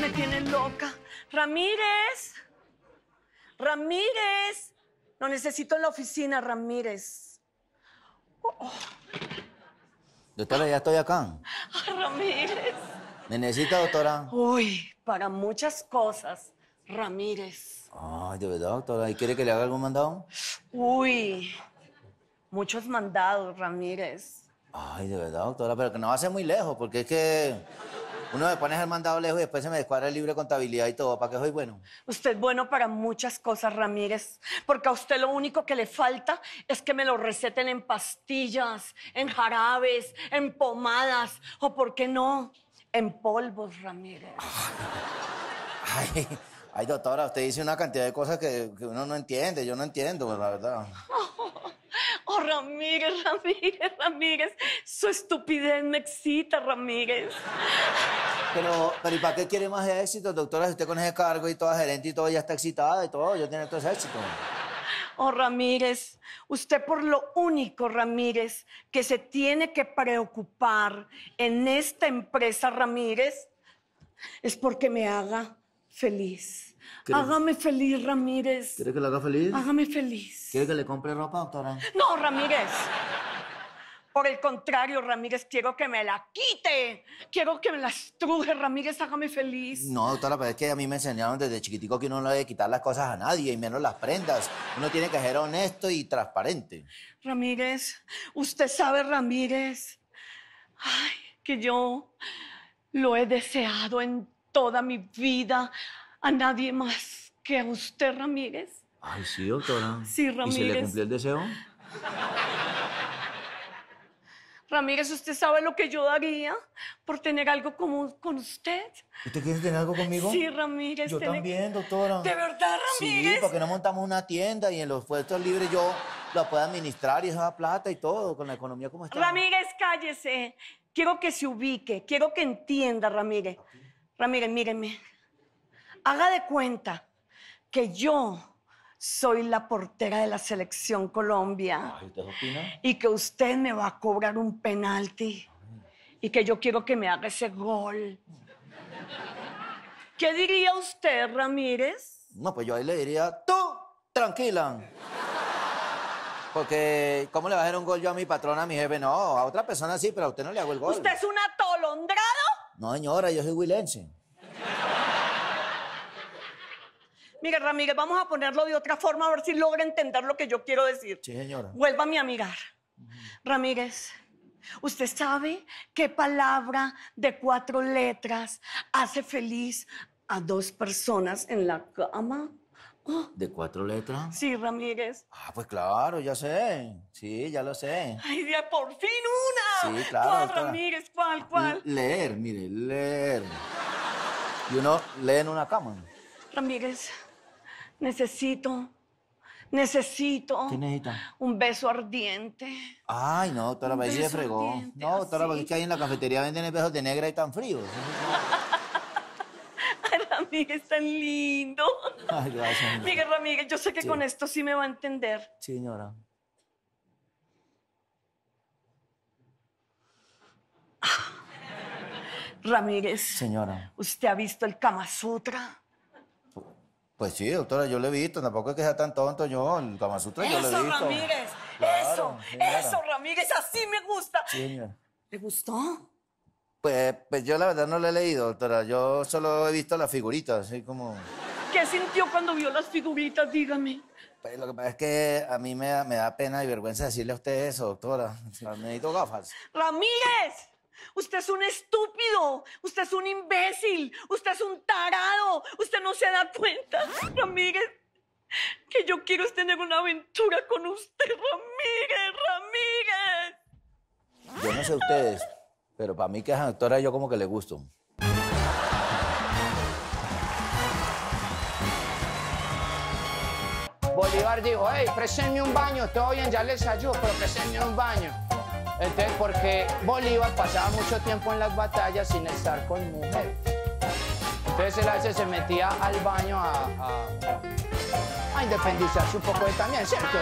me tiene loca. Ramírez. Ramírez. Lo necesito en la oficina, Ramírez. Doctora, ya estoy acá. Ah, Ramírez. ¿Me necesita, doctora? Uy, para muchas cosas, Ramírez. Ay, de verdad, doctora. ¿Y quiere que le haga algún mandado? Uy, muchos mandados, Ramírez. Ay, de verdad, doctora, pero que no va a ser muy lejos, porque es que... Uno me pone el mandado lejos y después se me descuadra el libre contabilidad y todo. ¿Para qué soy bueno? Usted es bueno para muchas cosas, Ramírez. Porque a usted lo único que le falta es que me lo receten en pastillas, en jarabes, en pomadas o, ¿por qué no? En polvos, Ramírez. Ay, ay doctora, usted dice una cantidad de cosas que, que uno no entiende. Yo no entiendo, la verdad. Ramírez, Ramírez, Ramírez. Su estupidez me excita, Ramírez. Pero, pero ¿y para qué quiere más éxito, doctora? Si usted con ese cargo y toda gerente y todo, ya está excitada y todo, Yo tiene todo ese éxito. Oh, Ramírez, usted por lo único, Ramírez, que se tiene que preocupar en esta empresa, Ramírez, es porque me haga feliz. Hágame feliz, Ramírez. ¿Quiere que lo haga feliz? Hágame feliz. ¿Quiere que le compre ropa, doctora? No, Ramírez. Por el contrario, Ramírez, quiero que me la quite. Quiero que me la estruje, Ramírez, hágame feliz. No, doctora, pero es que a mí me enseñaron desde chiquitico que uno no debe quitar las cosas a nadie, y menos las prendas. Uno tiene que ser honesto y transparente. Ramírez, usted sabe, Ramírez, que yo lo he deseado en toda mi vida a nadie más que a usted, Ramírez. Ay, sí, doctora. Sí, Ramírez. ¿Y se le cumplió el deseo? Ramírez, ¿usted sabe lo que yo daría por tener algo como, con usted? ¿Usted quiere tener algo conmigo? Sí, Ramírez. Yo también, doctora. ¿De verdad, Ramírez? Sí, porque no montamos una tienda y en los puestos libres yo la puedo administrar y esa plata y todo, con la economía como está. Ramírez, cállese. Quiero que se ubique, quiero que entienda, Ramírez. Ramírez, míreme, haga de cuenta que yo soy la portera de la selección Colombia. Ay, ¿Usted opina? Y que usted me va a cobrar un penalti. Y que yo quiero que me haga ese gol. ¿Qué diría usted, Ramírez? No, pues yo ahí le diría, tú, tranquila. Porque, ¿cómo le va a hacer un gol yo a mi patrona, a mi jefe? No, a otra persona sí, pero a usted no le hago el gol. Usted es una tolondrada no, señora, yo soy huilense. Mira, Ramírez, vamos a ponerlo de otra forma a ver si logra entender lo que yo quiero decir. Sí, señora. Vuélvame a mirar. Ramírez, ¿usted sabe qué palabra de cuatro letras hace feliz a dos personas en la cama? ¿De cuatro letras? Sí, Ramírez. Ah, pues claro, ya sé. Sí, ya lo sé. ¡Ay, de por fin una! Sí, claro. Ramírez? ¿Cuál, cuál? leer, mire, leer. Y uno lee en una cama. Ramírez, necesito Necesito. ¿Qué necesita? Un beso ardiente. Ay, no, doctora, ahí se fregó. no, doctora, ¿ah, porque es que ahí en la cafetería venden besos de negra y tan fríos. Ramírez, tan lindo. Ay, gracias. Miguel Ramírez, yo sé que con esto sí me va a entender. señora. Ah, Ramírez. Señora. ¿Usted ha visto el Kama Sutra? Pues sí, doctora, yo lo he visto. Tampoco es que sea tan tonto yo. El Kama Sutra yo lo he visto. Ramírez, eso, eso, Ramírez, así me gusta. señora. ¿Le gustó? Pues, pues yo la verdad no lo he leído, doctora. Yo solo he visto las figuritas, así como... ¿Qué sintió cuando vio las figuritas? Dígame. Pues, lo que pasa es que a mí me, da pena y vergüenza decirle a usted eso, doctora. Necesito gafas. ¡Ramírez! Usted es un estúpido, usted es un imbécil, usted es un tarado, usted no se da cuenta, Ramírez, que yo quiero tener una aventura con usted, Ramírez, Ramírez. Yo no sé ustedes, pero para mí que es doctora yo como que le gusto. Bolívar dijo, hey, presenme un baño, todo bien, ya les ayudo, pero presenme un baño. Entonces, porque Bolívar pasaba mucho tiempo en las batallas sin estar con mujer. Entonces él a veces se metía al baño a, a, a independizarse un poco de también, ¿cierto?